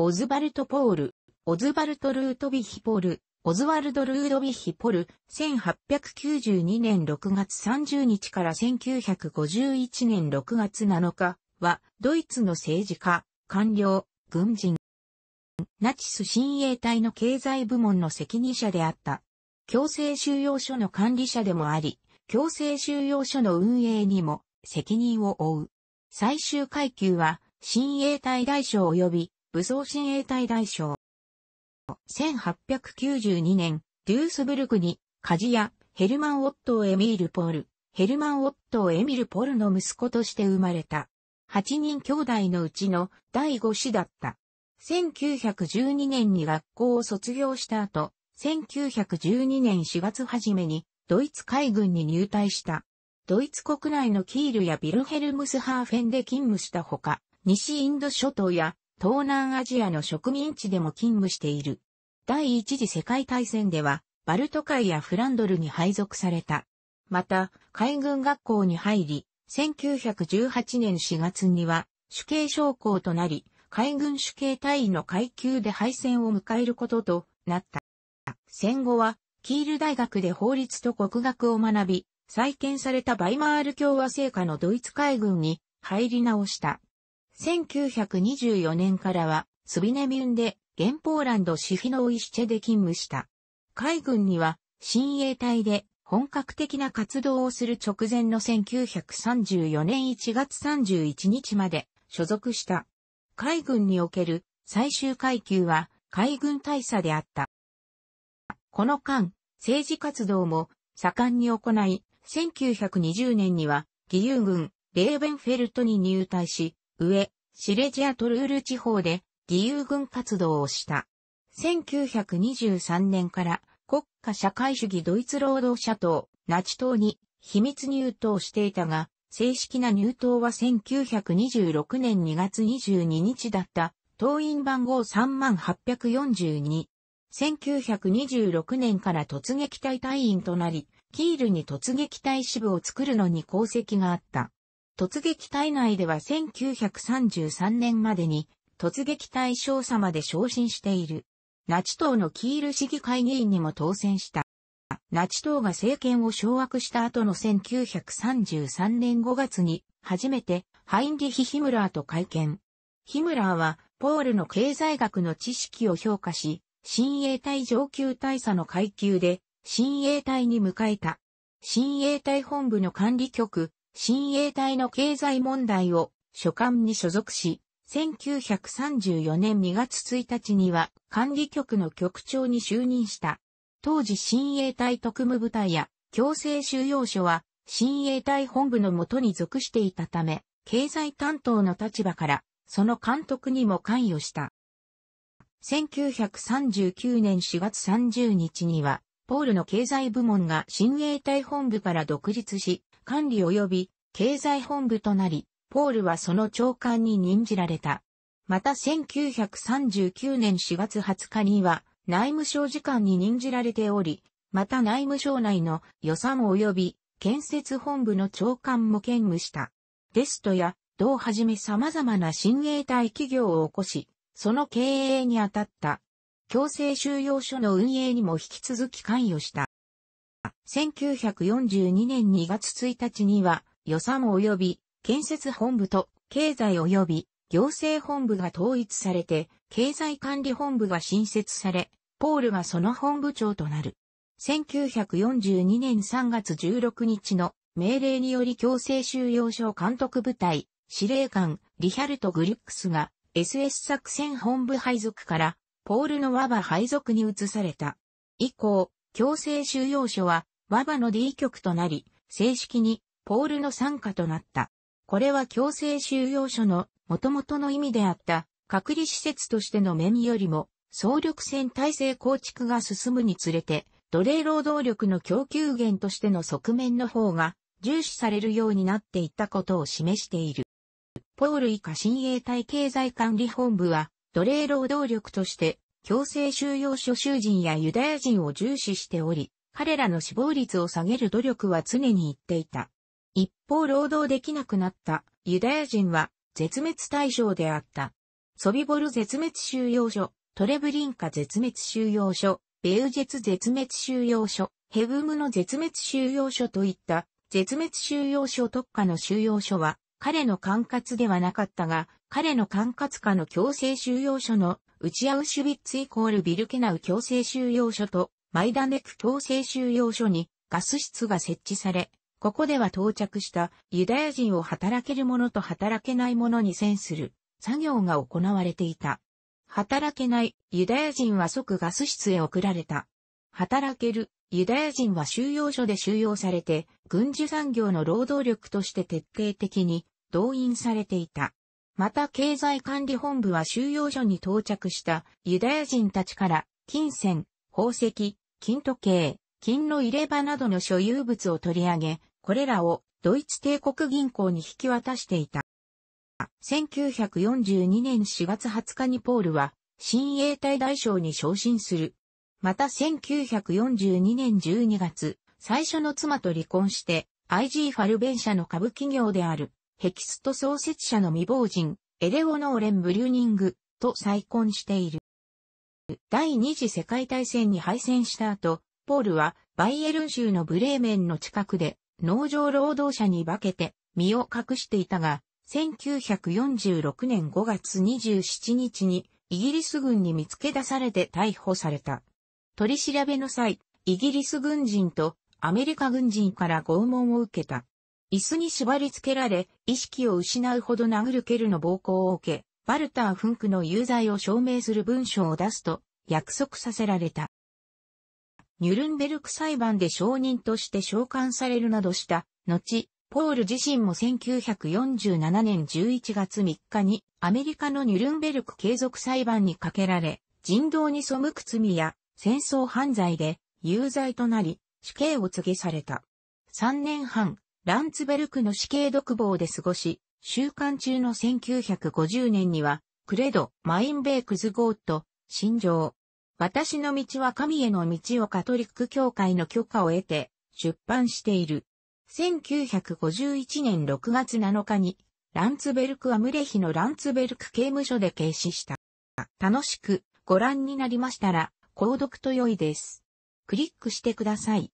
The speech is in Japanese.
オズバルト・ポール、オズバルト・ルートビヒ・ポール、オズワルド・ルードビヒ・ポル、1892年6月30日から1951年6月7日は、ドイツの政治家、官僚、軍人、ナチス親衛隊の経済部門の責任者であった。強制収容所の管理者でもあり、強制収容所の運営にも責任を負う。最終階級は、親衛隊大将及び武装親衛隊大将。1892年、デュースブルクに、カジヤ、ヘルマン・オットー・エミール・ポール、ヘルマン・オットー・エミル・ポールの息子として生まれた。8人兄弟のうちの第5子だった。1912年に学校を卒業した後、1912年4月初めにドイツ海軍に入隊した。ドイツ国内のキールやビルヘルムスハーフェンで勤務したほか、西インド諸島や東南アジアの植民地でも勤務している。第一次世界大戦では、バルト海やフランドルに配属された。また、海軍学校に入り、1918年4月には、主刑将校となり、海軍主刑隊員の階級で敗戦を迎えることとなった。戦後は、キール大学で法律と国学を学び、再建されたバイマール共和制下のドイツ海軍に入り直した。1924年からは、スビネミュンで、現ポーランドシフィノーイシチェで勤務した。海軍には、新衛隊で、本格的な活動をする直前の1934年1月31日まで所属した。海軍における最終階級は海軍大佐であった。この間、政治活動も盛んに行い、1920年には義勇軍レーベンフェルトに入隊し、上、シレジアトルール地方で義勇軍活動をした。1923年から国家社会主義ドイツ労働者党、ナチ党に秘密入党していたが、正式な入党は1926年2月22日だった党員番号3842。1926年から突撃隊隊員となり、キールに突撃隊支部を作るのに功績があった。突撃隊内では1933年までに突撃隊少佐まで昇進している。ナチ党のキール市議会議員にも当選した。ナチ党が政権を掌握した後の1933年5月に初めてハインリヒ・ヒムラーと会見。ヒムラーはポールの経済学の知識を評価し、新衛隊上級大佐の階級で新衛隊に迎えた。新衛隊本部の管理局、親衛隊の経済問題を所管に所属し、1934年2月1日には管理局の局長に就任した。当時親衛隊特務部隊や強制収容所は親衛隊本部のもとに属していたため、経済担当の立場からその監督にも関与した。1939年4月30日にはポールの経済部門が新衛隊本部から独立し、管理及び経済本部となり、ポールはその長官に任じられた。また1939年4月20日には内務省次官に任じられており、また内務省内の予算及び建設本部の長官も兼務した。デストや、同はじめ様々な新衛隊企業を起こし、その経営に当たった強制収容所の運営にも引き続き関与した。1942年2月1日には予算及び建設本部と経済及び行政本部が統一されて経済管理本部が新設され、ポールがその本部長となる。1942年3月16日の命令により強制収容所監督部隊、司令官、リヒャルト・グリックスが SS 作戦本部配属からポールの和場配属に移された。以降、強制収容所は和場の D 局となり、正式にポールの参加となった。これは強制収容所の元々の意味であった隔離施設としての面よりも総力戦体制構築が進むにつれて奴隷労働力の供給源としての側面の方が重視されるようになっていったことを示している。ポール以下新衛隊経済管理本部は奴隷労働力として強制収容所囚人やユダヤ人を重視しており、彼らの死亡率を下げる努力は常に言っていた。一方労働できなくなったユダヤ人は絶滅対象であった。ソビボル絶滅収容所、トレブリンカ絶滅収容所、ベウジェツ絶滅収容所、ヘブムの絶滅収容所といった絶滅収容所特化の収容所は彼の管轄ではなかったが、彼の管轄下の強制収容所のウチアウシュビッツイコールビルケナウ強制収容所とマイダネク強制収容所にガス室が設置され、ここでは到着したユダヤ人を働ける者と働けない者に遷する作業が行われていた。働けないユダヤ人は即ガス室へ送られた。働けるユダヤ人は収容所で収容されて、軍需産業の労働力として徹底的に動員されていた。また経済管理本部は収容所に到着したユダヤ人たちから金銭、宝石、金時計、金の入れ歯などの所有物を取り上げ、これらをドイツ帝国銀行に引き渡していた。1942年4月20日にポールは、新衛隊大将に昇進する。また1942年12月、最初の妻と離婚して、IG ファルベン社の株企業である、ヘキスト創設者の未亡人、エレオノーレン・ブリューニングと再婚している。第二次世界大戦に敗戦した後、ポールはバイエルン州のブレーメンの近くで農場労働者に化けて身を隠していたが、1946年5月27日にイギリス軍に見つけ出されて逮捕された。取り調べの際、イギリス軍人とアメリカ軍人から拷問を受けた。椅子に縛り付けられ、意識を失うほど殴る蹴るの暴行を受け、バルター・フンクの有罪を証明する文書を出すと約束させられた。ニュルンベルク裁判で証人として召喚されるなどした、後、ポール自身も1947年11月3日にアメリカのニュルンベルク継続裁判にかけられ、人道に背く罪や戦争犯罪で有罪となり、死刑を告げされた。3年半、ランツベルクの死刑独房で過ごし、週刊中の1950年には、クレド、マインベイクズゴート、新情。私の道は神への道をカトリック教会の許可を得て、出版している。1951年6月7日に、ランツベルクはムレヒのランツベルク刑務所で軽視した。楽しくご覧になりましたら、購読と良いです。クリックしてください。